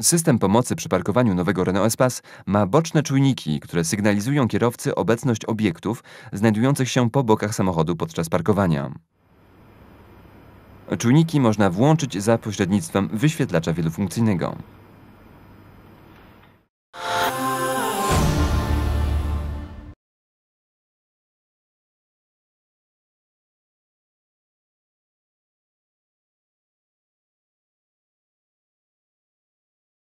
System pomocy przy parkowaniu nowego Renault Espace ma boczne czujniki, które sygnalizują kierowcy obecność obiektów znajdujących się po bokach samochodu podczas parkowania. Czujniki można włączyć za pośrednictwem wyświetlacza wielofunkcyjnego.